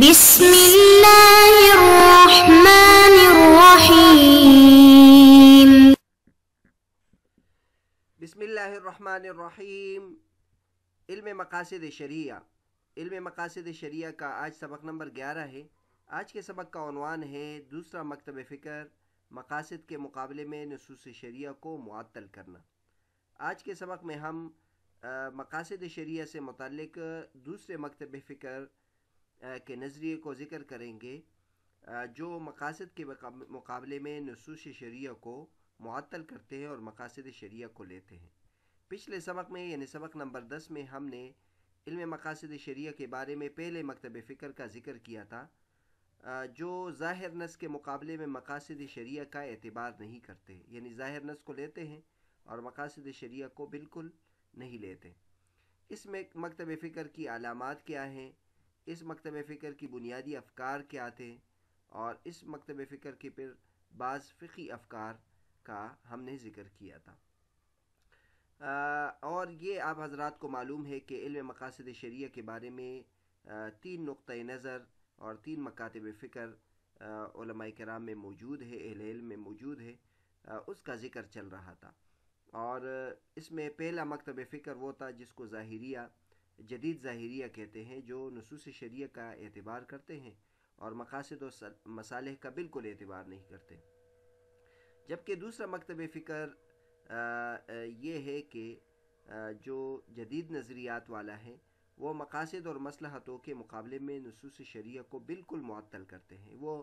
بسم الله मकासद शरिया इल्म मकासद शरिया का आज सबक नंबर ग्यारह है आज के सबक का अनवान है दूसरा मकतब फ़िक्र मकासद के मुकाबले में नसूस शरिया को मुअत्तल करना आज के सबक में हम मकासद शरिया से मतलब दूसरे मकतब फ़िक्र के नज़रिए को ज़िक्र करेंगे जो मकासद के मुकाबले में नसूस शरिया को मअतल करते हैं और मकासद शरिया को लेते हैं पिछले सबक में यानी सबक नंबर दस में हमने इल्म मकासद शरिया के बारे में पहले मकतब फ़िक्र का ज़िक्र किया था जो ज़ाहिर नस के मुकाबले में मकासद शरिया का एतबार नहीं करते यानी ज़ाहिर नस को लेते हैं और मकासद शरिया को बिल्कुल नहीं लेते इस मकतब फ़िक्र की अलामत क्या हैं इस मकतब फ़िक्र की बुनियादी अफकार क्या थे और इस मकतब फ़िक्र के फिर बाज़ फ़िकी अफकार का हमने ज़िक्र किया था आ, और ये आप हजरात को मालूम है कि इल्म मकासद शरिया के बारे में आ, तीन नुक़ नज़र और तीन मकातब फ़िक्र कराम में मौजूद है अहल इल्म में मौजूद है आ, उसका ज़िक्र चल रहा था और इसमें पहला मकतब फ़िक्र वो था जिसको ज़ाहिरिया जदीद ज़ाहरिया कहते हैं जो नसूस शरीय का एतबार करते हैं और मकासद और मसालह का बिल्कुल एतबार नहीं करते जबकि दूसरा मकतब फ़िक्र ये है कि जो जदीद नज़रियात वाला है वो मकासद और मसलहतों के मुकाबले में नसूस शरीय को बिल्कुल मअतल करते हैं वो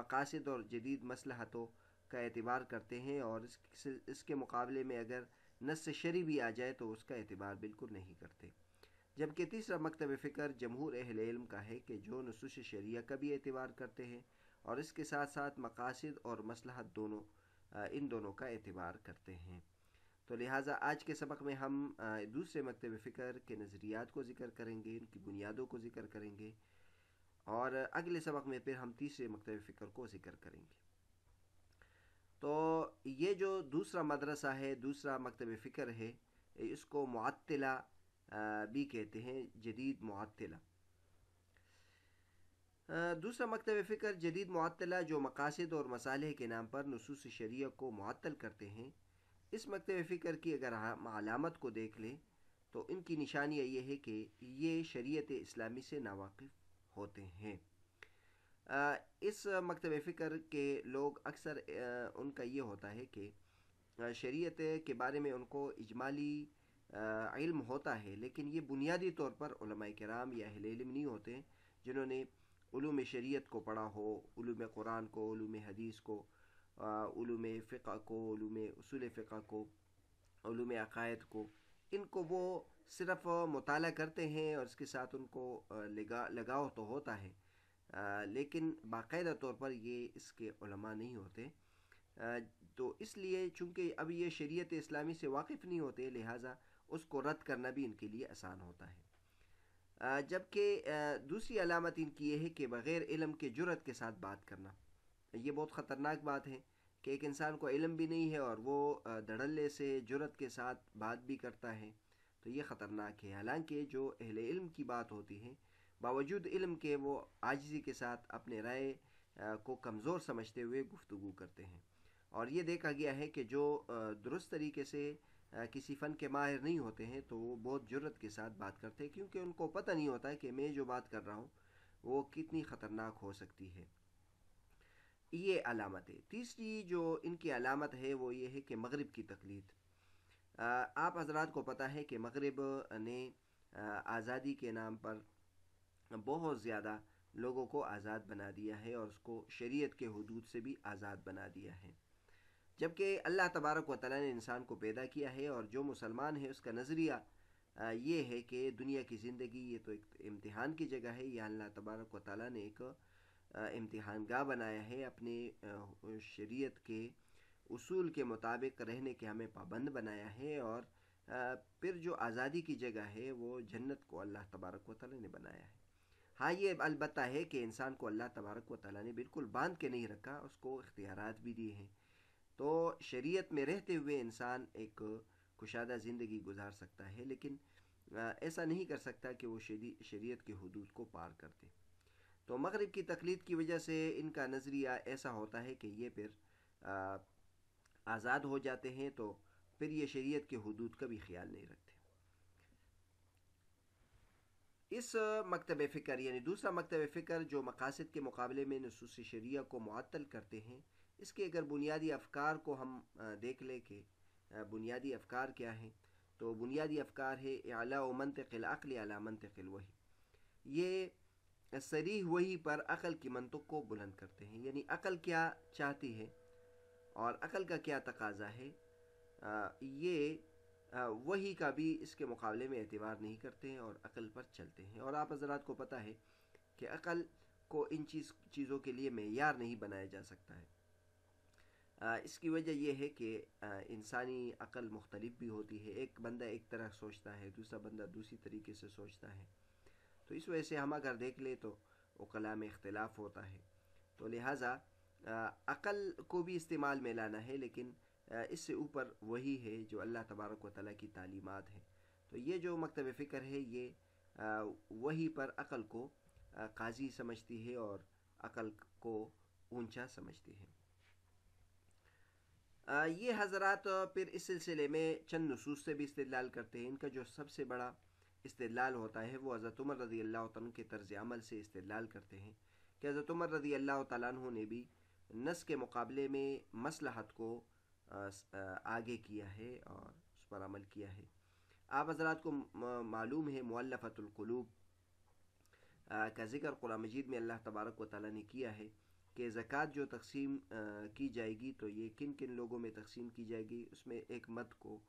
मकासद और जदीद मसलहतों का एतबार करते हैं और इसके मुकाबले में अगर नस शरी भी आ जाए तो उसका एतबार बिल्कुल नहीं करते जबकि तीसरा मकतब फ़िक्र जमहूर अहल इल्म का है कि जो नसूस शरिया का भी एतबार करते हैं और इसके साथ साथ मकासद और मसलहत दोनों इन दोनों का एतबार करते हैं तो लिहाजा आज के सबक में हम दूसरे मकतब फ़िक्र के नज़रियात को ज़िक्र करेंगे उनकी बुनियादों को ज़िक्र करेंगे और अगले सबक में फिर हम तीसरे मकतब फ़िक्र को ज़िक्र करेंगे तो ये जो दूसरा मदरसा है दूसरा मकतब फ़िक्र है इसको मुअत्तला भी कहते हैं जदीद मतला दूसरा मकतब फ़िक्र जदीद मुतला जो मकासद और मसाले के नाम पर नसूस शरीय को मअतल करते हैं इस मकतब फ़िक्र की अगर हम अलामत को देख लें तो इनकी निशानियाँ ये है कि ये शरीत इस्लामी से नावाफ होते हैं इस मकतब फ़िक्र के लोग अक्सर उनका ये होता है कि शरीत के बारे में उनको इजमाली इल्म होता है लेकिन ये बुनियादी तौर पर कराम या अहल इल्म नहीं होते जिन्होंने ूम शरीयत को पढ़ा हो उलूम कुरान को उलूम हदीस को उलूम फ़िका को उलूम उसूल फ़िका को उलूम अकायद को इनको वो सिर्फ मताल करते हैं और इसके साथ उनको लगा लगाव तो होता है आ, लेकिन बाकायदा तौर पर ये इसके नहीं होते आ, तो इसलिए चूँकि अब ये शरीयत इस्लामी से वाकिफ़ नहीं होते लिहाजा उसको रद्द करना भी इनके लिए आसान होता है जबकि दूसरी अलामत इनकी यह है कि बग़ैर इलम के जुरत के साथ बात करना ये बहुत ख़तरनाक बात है कि एक इंसान को इलम भी नहीं है और वो धड़ल्ले से जुरत के साथ बात भी करता है तो ये ख़तरनाक है हालांकि जो अहल इल्म की बात होती है बावजूद इल्म के वो आजजी के साथ अपने राय को कमज़ोर समझते हुए गुफ्तु करते हैं और ये देखा गया है कि जो दुरुस्त तरीके से किसी फ़न के माहिर नहीं होते हैं तो वो बहुत ज़रूरत के साथ बात करते हैं क्योंकि उनको पता नहीं होता है कि मैं जो बात कर रहा हूँ वो कितनी ख़तरनाक हो सकती है ये अलामतें तीसरी जो इनकी अलामत है वो ये है कि मगरब की तकलीद आप हजरात को पता है कि मगरब ने आज़ादी के नाम पर बहुत ज़्यादा लोगों को आज़ाद बना दिया है और उसको शरीयत के हदूद से भी आज़ाद बना दिया है जबकि अल्लाह तबारक व ताली ने इंसान को पैदा किया है और जो मुसलमान है उसका नज़रिया ये है कि दुनिया की ज़िंदगी ये तो एक इम्तिहान की जगह है यह अल्लाह तबारक व ताली ने एक इम्तिहान गाह बनाया है अपने शरीयत के उसूल के मुताबिक रहने के हमें पाबंद बनाया है और फिर जो आज़ादी की जगह है वो जन्नत को अल्लाह तबारक व ताली ने बनाया है हाँ ये अलबत्ता है कि इंसान को अल्लाह तबारक व ताली ने बिल्कुल बांध के नहीं रखा उसको इख्तियार भी दिए हैं तो शरीयत में रहते हुए इंसान एक खुशादा ज़िंदगी गुजार सकता है लेकिन ऐसा नहीं कर सकता कि वो शरीयत के हदूद को पार कर दे तो मगरब की तकलीद की वजह से इनका नज़रिया ऐसा होता है कि ये फिर आज़ाद हो जाते हैं तो फिर ये शरीयत के हदूद का भी ख्याल नहीं रखते इस मकतब फ़िक्र यानी दूसरा मकतब फ़िक्र जो मकासद के मुकाबले में नसूस शरिया को मअतल करते हैं इसके अगर बुनियादी अफकार को हम देख लें कि बुनियादी अफकार क्या हैं तो बुनियादी अफकार है अला मनतिल अक़ल अला मनतिल वही ये सरी वही पर अक़ल की मनतुक को बुलंद करते हैं यानी अक़ल क्या चाहती है और अक़ल का क्या तकाजा है आ, ये आ, वही का भी इसके मुकाबले में एतबार नहीं करते हैं और अक़ल पर चलते हैं और आप हजरात को पता है कि अक़ल को इन चीज़ चीज़ों के लिए मैार नहीं बनाया जा सकता है इसकी वजह यह है कि इंसानी अकल मुख्तलिफ भी होती है एक बंदा एक तरह सोचता है दूसरा बंदा दूसरी तरीके से सोचता है तो इस वजह से हम अगर देख ले तो वकला में इख्तलाफ होता है तो लिहाजा अकल को भी इस्तेमाल में लाना है लेकिन इससे ऊपर वही है जो अल्लाह तबारक व की तालीमत है तो ये जो मकतब फ़िक्र है ये वही पर अकल को काजी समझती है और अकल को ऊंचा समझती है ये हजरत फिर इस सिलसिले में चंद नसूस से भी इस्तलाल करते हैं इनका जो सबसे बड़ा इस्तेलाल होता है वो हज़रत उमर रजी अल्लाह तन के तर्ज अमल से इस्तेलाल करते हैं कि हज़रत उमर रजी अल्लाह तु ने भी नस के मुकाबले में मसलहत को आगे किया है और उस पर अमल किया है आप हजरात को मालूम है मुल्लफ़तुलकलूब का ज़िक्र कुरान मजीद में अल्लाह तबारक व ताली ने किया है कि ज़क़़त जो तकसीम की जाएगी तो ये किन किन लोगों में तकसीम की जाएगी उसमें एक मत को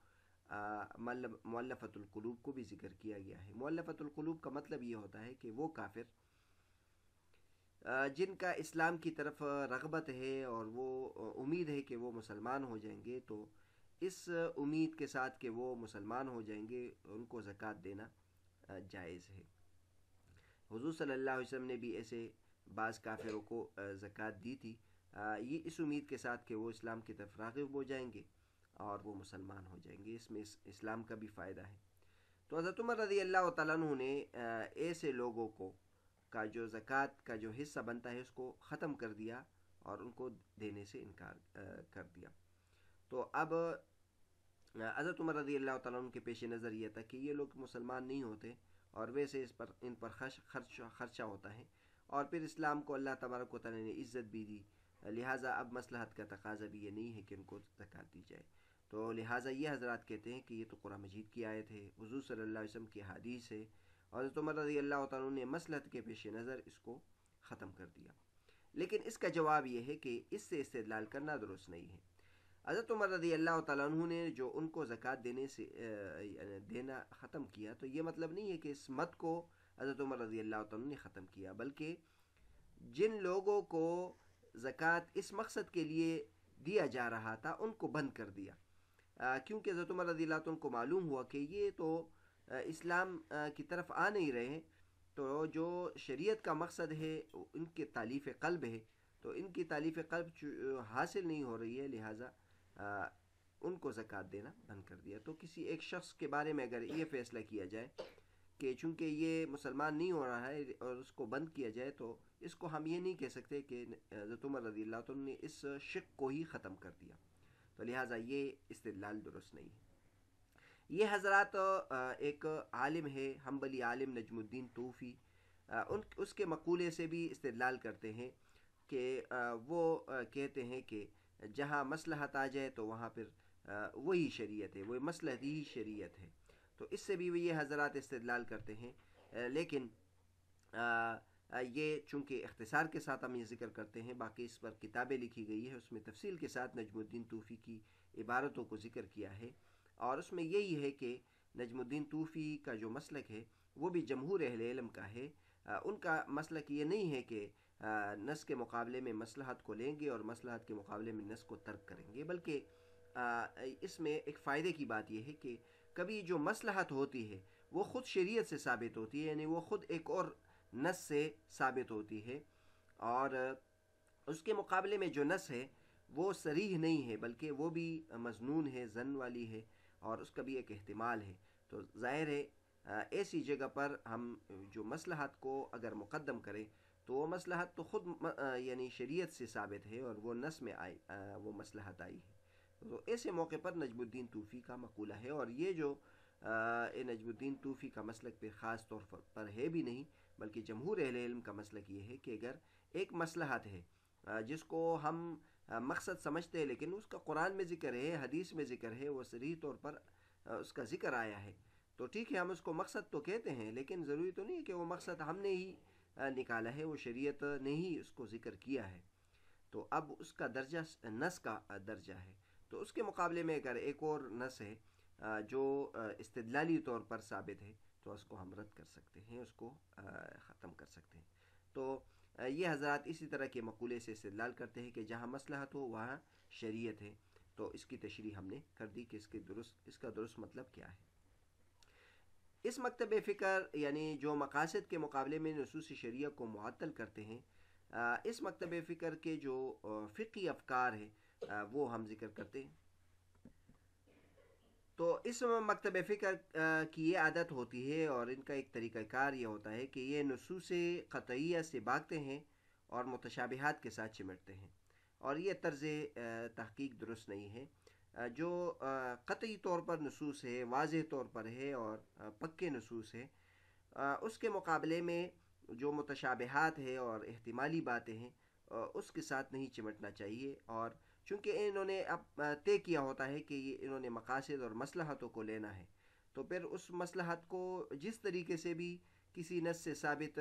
मौलफ़तलकलूब को भी ज़िक्र किया गया है मौलफ़तलकलूब का मतलब ये होता है कि वो काफिर जिनका इस्लाम की तरफ रगबत है और वो उम्मीद है कि वो मुसलमान हो जाएंगे तो इस उम्मीद के साथ कि वो मुसलमान हो जाएंगे उनको ज़क़़त देना जायज़ है हजू सल्ला वसम ने भी ऐसे बाज़ काफिरों को ज़क़़त दी थी ये इस उम्मीद के साथ कि वो इस्लाम की तरफ रागब हो जाएंगे और वो मुसलमान हो जाएंगे इसमें इस इस्लाम का भी फ़ायदा है तो हज़रत उमर रज़ी अल्लाह तु ने ऐसे लोगों को का जो ज़क़़त का जो हिस्सा बनता है उसको ख़त्म कर दिया और उनको देने से इनकार कर दिया तो अब हज़रत उमर रज़ी अल्लाह तुम के पेश नज़र यह था कि ये लोग मुसलमान नहीं होते और वैसे इस पर इन पर खर्च खर्च खर्चा होता है और फिर इस्लाम को अल्लाह तबारक वाली ने इज़्ज़त भी दी लिहाजा अब मसलहत का तकाजा भी ये नहीं है कि उनको जक़ात दी जाए तो लिहाजा ये हजरत कहते हैं कि ये तो कुरान मजीद की आयत है हजू सल्ला वसम की हदीस है और हजरत रजी अल्लाह तु ने मसलहत के पेश नज़र इसको ख़त्म कर दिया लेकिन इसका जवाब यह है कि इससे इस्तेदलाल करना दुरुस्त नहीं है अजरत उमर रदी अल्लाह तु ने जो उनको ज़क़़त देने से देना ख़त्म किया तो ये मतलब नहीं है कि इस मत को हज़रत उमर रज़ी अल्लाह ने ख़त्म किया बल्कि जिन लोगों को ज़क़़त इस मकसद के लिए दिया जा रहा था उनको बंद कर दिया क्योंकि हज़रत उमर रज़ी अल्लाह को मालूम हुआ कि ये तो इस्लाम की तरफ आ नहीं रहे तो जो शरीयत का मकसद है इनके तालीफ़ कल्ब है तो इनकी तालीफ़ कल्ब हासिल नहीं हो रही है लिहाजा उनको ज़क़़त देना बंद कर दिया तो किसी एक शख्स के बारे में अगर ये फ़ैसला किया जाए कि चूँकि ये मुसलमान नहीं हो रहा है और उसको बंद किया जाए तो इसको हम ये नहीं कह सकते कि जतुमर रजील ने इस शिक को ही ख़त्म कर दिया तो लिहाजा ये इस्तलाल दुरुस्त नहीं है ये हज़रत एक आलिम है हम्बली आलिम नजमुद्दीन तूफ़ी उन उसके मकूले से भी इस्तलाल करते हैं कि वो कहते हैं कि जहाँ मसलहत आ जाए तो वहाँ फिर वही शरीत है वही मसलहत ही शरीत है तो इससे भी ये हजरात इस्तलाल करते हैं लेकिन ये चूँकि अख्तसार के साथ हम ये जिक्र करते हैं बाकी इस पर किताबें लिखी गई है उसमें तफसील के साथ नजमुद्दीन तूफ़ी की इबारतों को जिक्र किया है और उसमें यही है कि नजमुद्दीन तूफ़ी का जो मसलक है वो भी जमहूर अहल का है उनका मसलक ये नहीं है कि नस के मुकाबले में मसलहत को लेंगे और मसलहत के मुकाबले में नस को तर्क करेंगे बल्कि इसमें एक फ़ायदे की बात यह है कि कभी जो मसलहत होती है वो ख़ुद शरीयत से साबित होती है यानी वो ख़ुद एक और नस से साबित होती है और उसके मुकाबले में जो नस है वो सरीह नहीं है बल्कि वो भी मजनून है जन वाली है और उसका भी एक अहतमाल है तो ज़ाहिर है ऐसी जगह पर हम जो मसलहत को अगर मुकदम करें तो वो मसलहत तो ख़ुद यानी शरीयत से साबित है और वो नस में आई वो मसलहत आई है तो ऐसे मौके पर नजमुद्दीन तूफ़ी का मकूला है और ये जो नजमुद्दीन तूफ़ी का मसलक पे ख़ास तौर पर है भी नहीं बल्कि जमहूर अहल इल्म का मसलक ये है कि अगर एक मसलहत है जिसको हम मकसद समझते हैं लेकिन उसका कुरान में ज़िक्र है हदीस में ज़िक्र है वो सरी तौर पर उसका ज़िक्र आया है तो ठीक है हम उसको मकसद तो कहते हैं लेकिन ज़रूरी तो नहीं है कि वह मकसद हमने ही निकाला है वो शरीयत ने ही उसको ज़िक्र किया है तो अब उसका दर्जा नस का दर्जा है तो उसके मुकाबले में अगर एक और नस है जो इस्तलाली तौर पर साबित है तो उसको हम रद्द कर सकते हैं उसको ख़त्म कर सकते हैं तो ये हजरात इसी तरह के मकूले से इस्तलाल करते हैं कि जहाँ मसलहत हो वहाँ शरीयत है तो इसकी तशरी हमने कर दी कि इसके दुरुस्त इसका दुरुस्त मतलब क्या है इस मकतब फ़िक्र यानी जो मकासद के मुकाबले में नसूस शरीय को मअतल करते हैं इस मकतब फ़िक्र के जो फ़िकी अफकार है वो हम जिक्र करते हैं तो इस मकतब फ़िक्र की ये आदत होती है और इनका एक तरीक़ार ये होता है कि ये नसूस ख़तिया से भागते हैं और मतशाबहत के साथ चिमटते हैं और ये तर्ज़ तहकीक दुरुस्त नहीं है जो क़तई तौर पर नसूस है वाज तौर पर है और पक्के नसूस है उसके मुकाबले में जो मतशाबहत है और अहतमाली बातें हैं उसके साथ नहीं चिमटना चाहिए और चूँकि इन्होंने अब तय किया होता है कि इन्होंने मकासद और मसलहतों को लेना है तो फिर उस मसलहत को जिस तरीके से भी किसी नस से साबित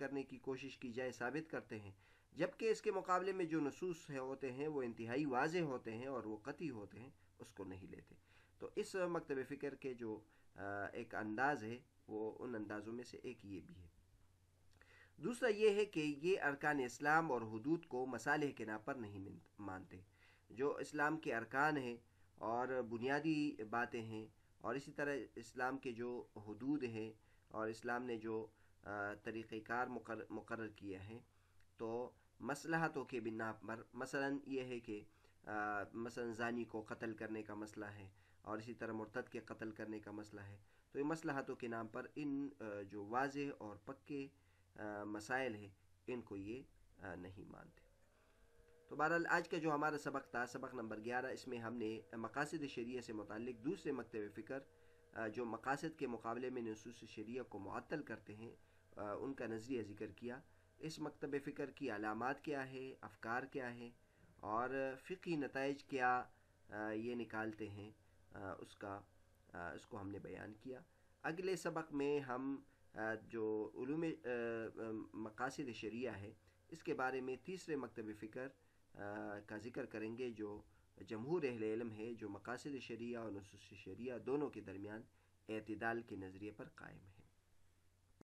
करने की कोशिश की जाए साबित करते हैं जबकि इसके मुकाबले में जो नसूस है होते हैं वो इंतहाई वाज होते हैं और वो कती होते हैं उसको नहीं लेते तो इस मकतब फ़िक्र के जो एक अंदाज़ है वो उन अंदाज़ों में से एक ये भी है दूसरा ये है कि ये अरकान इस्लाम और हदूद को मसाले के नाम पर नहीं मानते जो इस्लाम के अरकान हैं और बुनियादी बातें हैं और इसी तरह इस्लाम के जो हदूद हैं और इस्लाम ने जो तरीक़ार मुकर मुकर किया है तो मसलाहतों के बिना पर मसला ये है कि मसला जानी को कत्ल करने का मसला है और इसी तरह मुर्तद के कत्ल करने का मसला है तो ये मसलाहतों के नाम पर इन जो वाज और पक्के मसाइल हैं इनको ये नहीं मानते तो बहरहाल आज का जो हमारा सबक था सबक नंबर ग्यारह इसमें हमने मकासद शरिया से मतलब दूसरे मकतब फ़िक्र जो मकासद के मुकाबले में नसूस शरिया को मअतल करते हैं उनका नज़रिया ज़िक्र किया इस मकतब फ़िक्र की अलामत क्या है अफकार क्या है और फ़िकी नतज क्या ये निकालते हैं उसका इसको हमने बयान किया अगले सबक में हम जो उलूम मकासद शरिया है इसके बारे में तीसरे मकतब फ़िक्र का ज़िक्र करेंगे जो जमहूर अहल इलम है जो मकासद शरिया और नसूस शरिया दोनों के दरमियान अतदाल के नज़रिए पर कायम है